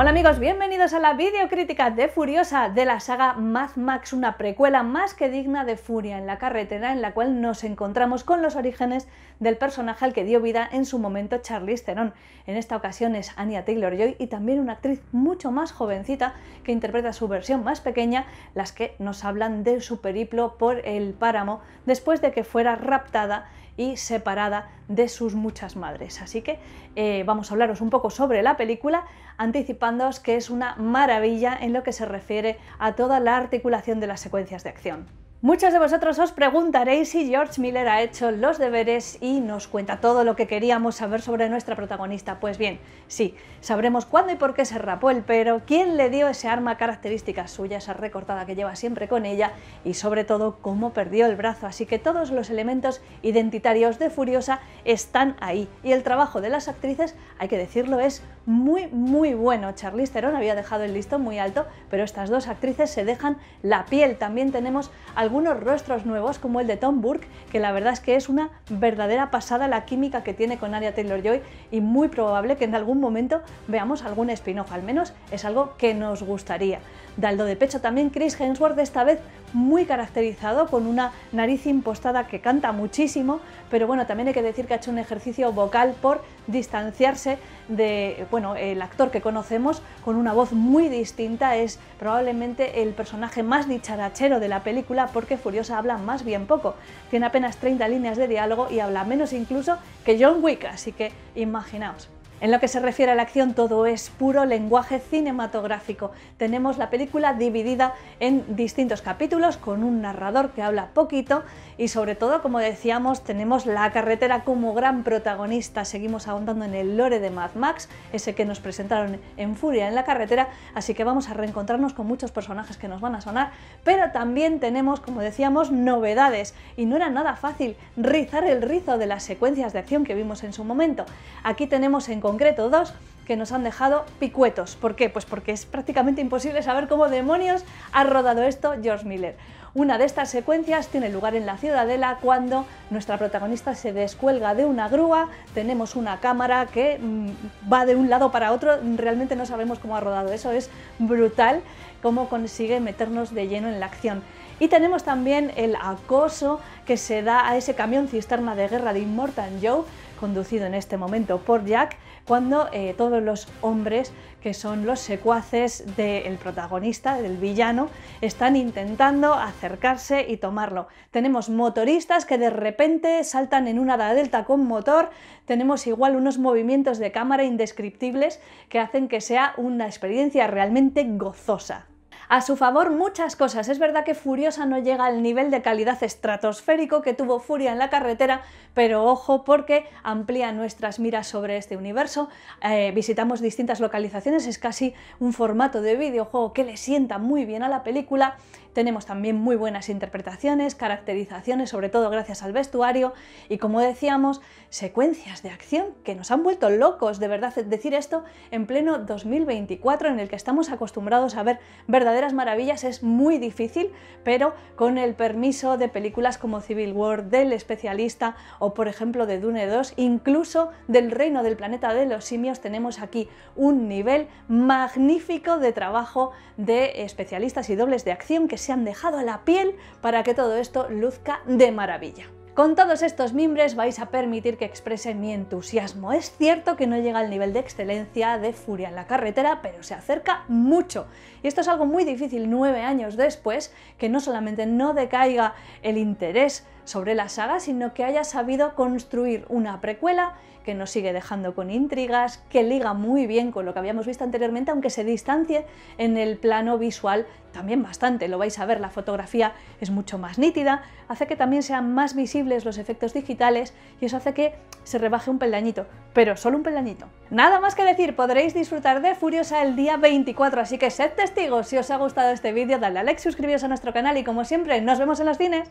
Hola amigos, bienvenidos a la videocrítica de Furiosa de la saga Mad Max, una precuela más que digna de Furia en la carretera en la cual nos encontramos con los orígenes del personaje al que dio vida en su momento Charlize Theron. En esta ocasión es Anya Taylor-Joy y también una actriz mucho más jovencita que interpreta su versión más pequeña, las que nos hablan de su periplo por el páramo después de que fuera raptada y separada de sus muchas madres. Así que eh, vamos a hablaros un poco sobre la película, anticipando que es una maravilla en lo que se refiere a toda la articulación de las secuencias de acción. Muchos de vosotros os preguntaréis si George Miller ha hecho los deberes y nos cuenta todo lo que queríamos saber sobre nuestra protagonista. Pues bien, sí, sabremos cuándo y por qué se rapó el pero, quién le dio ese arma característica suya, esa recortada que lleva siempre con ella y sobre todo cómo perdió el brazo. Así que todos los elementos identitarios de Furiosa están ahí y el trabajo de las actrices, hay que decirlo, es muy muy bueno. Charlize Theron había dejado el listón muy alto, pero estas dos actrices se dejan la piel. También tenemos al algunos rostros nuevos como el de Tom Burke, que la verdad es que es una verdadera pasada la química que tiene con Aria Taylor-Joy y muy probable que en algún momento veamos algún spin-off, al menos es algo que nos gustaría. Daldo de pecho también Chris Hemsworth esta vez muy caracterizado, con una nariz impostada que canta muchísimo, pero bueno, también hay que decir que ha hecho un ejercicio vocal por distanciarse de, bueno, el actor que conocemos con una voz muy distinta, es probablemente el personaje más dicharachero de la película porque Furiosa habla más bien poco, tiene apenas 30 líneas de diálogo y habla menos incluso que John Wick, así que imaginaos. En lo que se refiere a la acción, todo es puro lenguaje cinematográfico. Tenemos la película dividida en distintos capítulos, con un narrador que habla poquito y sobre todo, como decíamos, tenemos la carretera como gran protagonista. Seguimos ahondando en el lore de Mad Max, ese que nos presentaron en Furia en la carretera, así que vamos a reencontrarnos con muchos personajes que nos van a sonar, pero también tenemos, como decíamos, novedades. Y no era nada fácil rizar el rizo de las secuencias de acción que vimos en su momento. Aquí tenemos en concreto dos, que nos han dejado picuetos. ¿Por qué? Pues porque es prácticamente imposible saber cómo demonios ha rodado esto George Miller. Una de estas secuencias tiene lugar en la ciudadela cuando nuestra protagonista se descuelga de una grúa, tenemos una cámara que mm, va de un lado para otro, realmente no sabemos cómo ha rodado, eso es brutal cómo consigue meternos de lleno en la acción. Y tenemos también el acoso que se da a ese camión cisterna de guerra de Immortal Joe, conducido en este momento por Jack, cuando eh, todos los hombres que son los secuaces del protagonista, del villano, están intentando acercarse y tomarlo. Tenemos motoristas que de repente saltan en una ala delta con motor, tenemos igual unos movimientos de cámara indescriptibles que hacen que sea una experiencia realmente gozosa. A su favor muchas cosas. Es verdad que Furiosa no llega al nivel de calidad estratosférico que tuvo Furia en la carretera, pero ojo porque amplía nuestras miras sobre este universo. Eh, visitamos distintas localizaciones, es casi un formato de videojuego que le sienta muy bien a la película. Tenemos también muy buenas interpretaciones, caracterizaciones, sobre todo gracias al vestuario y como decíamos, secuencias de acción que nos han vuelto locos, de verdad decir esto en pleno 2024 en el que estamos acostumbrados a ver verdaderos las maravillas es muy difícil, pero con el permiso de películas como Civil War, del especialista o por ejemplo de Dune 2, incluso del reino del planeta de los simios, tenemos aquí un nivel magnífico de trabajo de especialistas y dobles de acción que se han dejado a la piel para que todo esto luzca de maravilla. Con todos estos mimbres vais a permitir que exprese mi entusiasmo. Es cierto que no llega al nivel de excelencia de Furia en la carretera, pero se acerca mucho. Y esto es algo muy difícil nueve años después, que no solamente no decaiga el interés sobre la saga, sino que haya sabido construir una precuela que nos sigue dejando con intrigas, que liga muy bien con lo que habíamos visto anteriormente, aunque se distancie en el plano visual también bastante. Lo vais a ver, la fotografía es mucho más nítida, hace que también sean más visibles los efectos digitales y eso hace que se rebaje un peldañito, pero solo un peldañito. Nada más que decir, podréis disfrutar de Furiosa el día 24, así que sed testigos. Si os ha gustado este vídeo, dale a like, suscribiros a nuestro canal y como siempre, nos vemos en los cines.